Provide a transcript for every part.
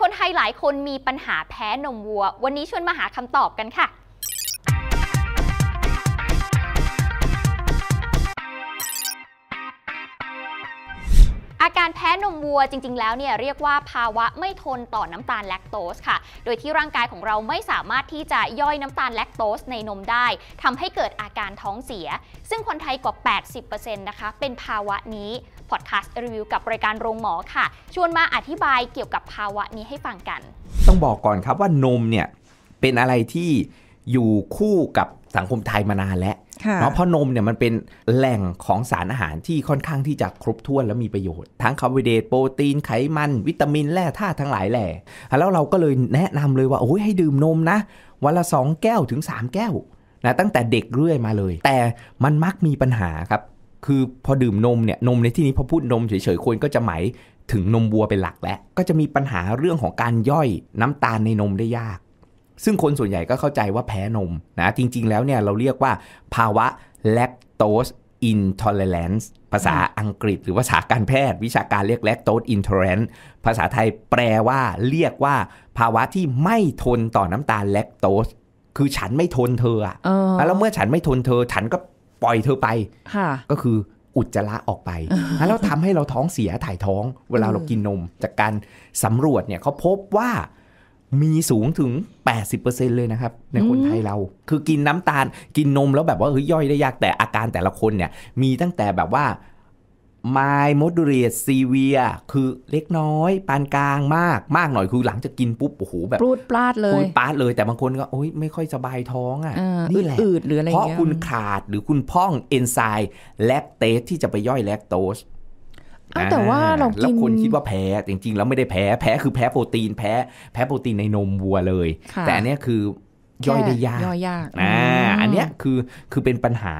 คนไทยหลายคนมีปัญหาแพ้นมวัว วันนี้ชวนมาหาคำตอบกันค่ะอาการแพ้นมวัว จริงๆแล้วเนี่ยเรียกว่าภาวะไม่ทนต่อน้ำตาลแลคโตสค่ะ โดยที่ร่างกายของเราไม่สามารถที่จะย่อยน้ำตาลแลคโตสในนมได้ ทำให้เกิดอาการท้องเสีย ซึ่งคนไทยกว่า 80%นะคะเป็นภาวะนี้ พอดแคสต์รีวิวกับรายการโรงหมอค่ะ ชวนมาอธิบายเกี่ยวกับภาวะนี้ให้ฟังกัน ต้องบอกก่อนครับว่านมเนี่ยเป็นอะไรที่อยู่คู่กับสังคมไทยมานานแล้วเาะเพราะนมเนี่ยมันเป็นแหล่งของสารอาหารที่ค่อนข้างที่จะครบถ้วน และมีประโยชน์ ทั้งคาร์โบไฮเดรตโปรตีนไขมัน วิตามินแร่ธาตุทั้งหลายแหล่แล้วเราก็เลยแนะนำเลยว่าโอ้ยให้ดื่มนมนะ วันละ 2 แก้วถึง 3 แก้วนะตั้งแต่เด็กเรื่อยมาเลย แต่มันมักมีปัญหาครับ คือพอดื่มนมเนี่ยนมในที่นี้พอพูดนมเฉยๆคนก็จะหมายถึงนมวัวเป็นหลักแล้วก็จะมีปัญหาเรื่องของการย่อยน้ำตาลในนมได้ยากซึ่งคนส่วนใหญ่ก็เข้าใจว่าแพ้นมนะจริงๆแล้วเนี่ยเราเรียกว่า ภาวะ lactose intolerance ภาษาอังกฤษหรือภาษาการแพทย์ วิชาการเรียก lactose intolerance ภาษาไทยแปลว่าเรียกว่า ภาวะที่ไม่ทนต่อน้ำตาล a ล t โตสคือฉันไม่ทนเธออะแล้วเมื่อฉันไม่ทนเธอฉันก็ปล่อยเธอไปก็คืออุจจาระออกไป แล้วทำให้เราท้องเสียถ่ายท้องเวลาเรากินนม จากการสำรวจเนี่ยเขาพบว่ามีสูงถึง 80%เลยนะครับ ในคนไทยเรา คือกินน้ำตาลกินนมแล้วแบบว่าเฮ้ยย่อยได้ยากแต่อาการแต่ละคนเนี่ย มีตั้งแต่แบบว่าไมโมดูเรียซีเวียคือเล็กน้อย ปานกลางมากมากหน่อยคือหลังจะกินปุ๊บโอ้โหแบบปูดปลาดเลยปาดเลยแต่บางคนก็โอ้ยไม่ค่อยสบายท้องอ่ะนี่แหละอืดหรืออะไรเพราะคุณขาดหรือคุณพ่องเอนไซม์แลคเตสที่จะไปย่อยแลคโตสแต่ว่าเรากินแล้วคนคิดว่าแพ้ จริงๆ แล้วไม่ได้แพ้แพ้คือแพ้โปรตีนแพ้ แพ้โปรตีนในนมวัวเลย แต่เนี้ยคือย่อยได้ยากย่อยยากอ่าอันเนี้ยคือคือเป็นปัญหา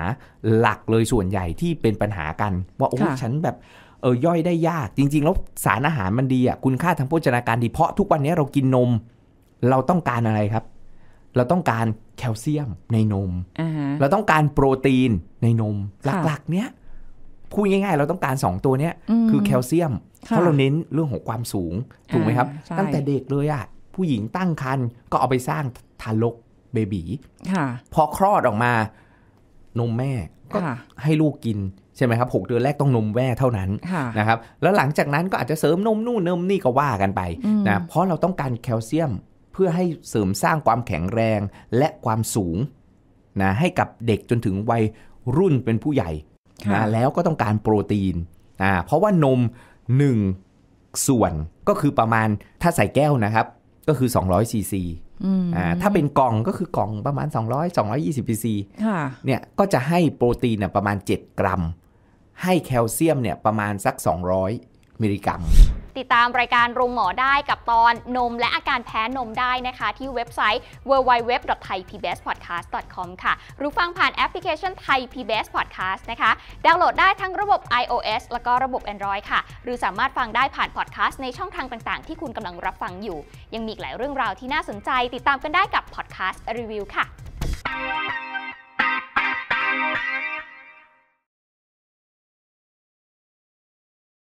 หลักเลยส่วนใหญ่ที่เป็นปัญหากัน ว่าโอ้ฉันแบบเออย่อยได้ยาก จริงๆ แล้วสารอาหารมันดีอ่ะคุณค่าทางโภชนาการดีเพราะทุกวันนี้เรากินนม เราต้องการอะไรครับ เราต้องการแคลเซียมในนมเราต้องการโปรตีนในนมหลักๆเนี้ยพูดง่ายๆ เราต้องการ2ตัวเนี้ยคือแคลเซียมเพราะเราเน้นเรื่องของความสูงถูกไหมครับตั้งแต่เด็กเลยอะผู้หญิงตั้งครรภ์ก็เอาไปสร้างทารกเบบีพอคลอดออกมานมแม่ก็ให้ลูกกินใช่ไหมครับหเดือนแรกต้องนมแม่เท่านั้นนะครับแล้วหลังจากนั้นก็อาจจะเสริมนมนู่นนมนี่ก็ว่ากันไปนะเพราะเราต้องการแคลเซียมเพื่อให้เสริมสร้างความแข็งแรงและความสูงนะให้กับเด็กจนถึงวัยรุ่นเป็นผู้ใหญ่นะแล้วก็ต้องการโปรตีนอ่าเพราะว่านม1ส่วนก็คือประมาณถ้าใส่แก้วนะครับ ก็คือ200ซีซีอ่าถ้าเป็นกล่องก็คือกล่องประมาณ200 220ซีซีเนี่ย ก็จะให้โปรตีนประมาณ 7 กรัม ให้แคลเซียมเนี่ยประมาณสัก 200 มิลลิกรัมติดตามรายการโรงหมอได้กับตอนนมและอาการแพ้นมได้นะคะ ที่เว็บไซต์ www.thaipbspodcast.com ค่ะ หรือฟังผ่านแอปพลิเคชัน Thai PBS Podcast นะคะ ดาวน์โหลดได้ทั้งระบบ iOS แล้วก็ระบบ Android ค่ะ หรือสามารถฟังได้ผ่านพอดแคสต์ในช่องทางต่างๆที่คุณกำลังรับฟังอยู่ ยังมีหลายเรื่องราวที่น่าสนใจ ติดตามกันได้กับพอดแคสต์รีวิวค่ะ